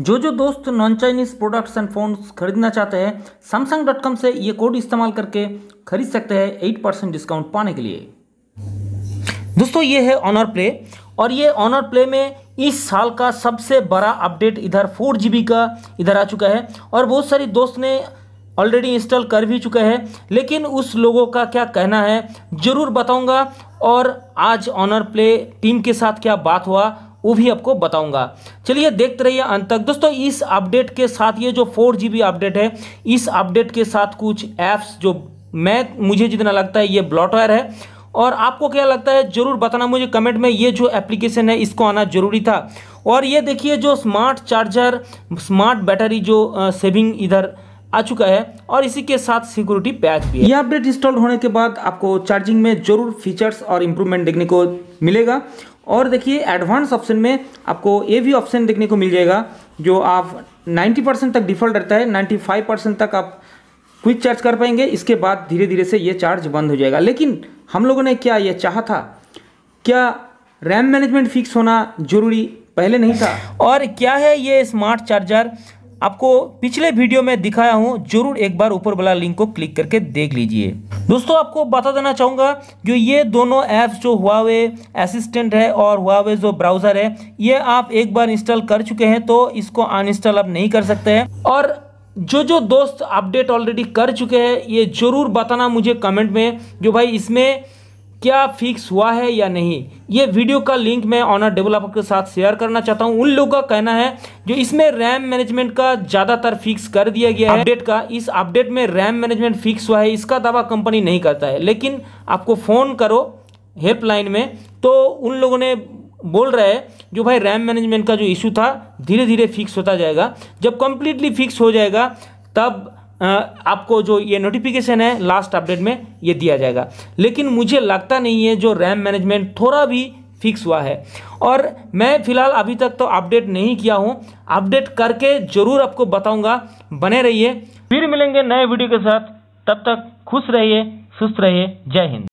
जो जो दोस्त non Chinese products and phones खरीदना चाहते हैं सैमसंग डॉट कॉम से ये कोड इस्तेमाल करके खरीद सकते हैं एट परसेंट डिस्काउंट पाने के लिए दोस्तों ये है ऑनर प्ले और ये ऑनर प्ले में इस साल का सबसे बड़ा अपडेट इधर फोर जी का इधर आ चुका है और बहुत सारी दोस्त ने ऑलरेडी इंस्टॉल कर भी चुके हैं लेकिन उस लोगों का क्या कहना है ज़रूर बताऊंगा और आज ऑनर प्ले टीम के साथ क्या बात हुआ वो भी आपको बताऊंगा चलिए देखते रहिए अंत तक दोस्तों इस अपडेट के साथ ये जो फोर जी अपडेट है इस अपडेट के साथ कुछ ऐप्स जो मैं मुझे जितना लगता है ये ब्लॉटवेयर है और आपको क्या लगता है जरूर बताना मुझे कमेंट में ये जो एप्लीकेशन है इसको आना जरूरी था और ये देखिए जो स्मार्ट चार्जर स्मार्ट बैटरी जो सेविंग इधर आ चुका है और इसी के साथ सिक्योरिटी पैच भी है यह अपडेट इंस्टॉल होने के बाद आपको चार्जिंग में जरूर फीचर्स और इम्प्रूवमेंट देखने को मिलेगा और देखिए एडवांस ऑप्शन में आपको ये भी ऑप्शन देखने को मिल जाएगा जो आप 90 परसेंट तक डिफ़ॉल्ट रहता है 95 परसेंट तक आप क्विक चार्ज कर पाएंगे इसके बाद धीरे धीरे से ये चार्ज बंद हो जाएगा लेकिन हम लोगों ने क्या ये चाह था क्या रैम मैनेजमेंट फिक्स होना जरूरी पहले नहीं था और क्या है ये स्मार्ट चार्जर आपको पिछले वीडियो में दिखाया हूँ जरूर एक बार ऊपर वाला लिंक को क्लिक करके देख लीजिए दोस्तों आपको बता देना चाहूँगा जो ये दोनों ऐप्स जो हुआवे असिस्टेंट है और हुआवे जो ब्राउज़र है ये आप एक बार इंस्टॉल कर चुके हैं तो इसको अनइंस्टॉल आप नहीं कर सकते हैं और जो जो दोस्त अपडेट ऑलरेडी कर चुके हैं ये ज़रूर बताना मुझे कमेंट में जो भाई इसमें क्या फिक्स हुआ है या नहीं ये वीडियो का लिंक मैं ऑनर डेवलपर के साथ शेयर करना चाहता हूँ उन लोगों का कहना है जो इसमें रैम मैनेजमेंट का ज़्यादातर फिक्स कर दिया गया है अपडेट का इस अपडेट में रैम मैनेजमेंट फिक्स हुआ है इसका दावा कंपनी नहीं करता है लेकिन आपको फ़ोन करो हेल्पलाइन में तो उन लोगों ने बोल रहा है जो भाई रैम मैनेजमेंट का जो इशू था धीरे धीरे फिक्स होता जाएगा जब कम्प्लीटली फिक्स हो जाएगा तब आपको जो ये नोटिफिकेशन है लास्ट अपडेट में ये दिया जाएगा लेकिन मुझे लगता नहीं है जो रैम मैनेजमेंट थोड़ा भी फिक्स हुआ है और मैं फिलहाल अभी तक तो अपडेट नहीं किया हूँ अपडेट करके ज़रूर आपको बताऊँगा बने रहिए फिर मिलेंगे नए वीडियो के साथ तब तक खुश रहिए सुस्त रहिए जय हिंद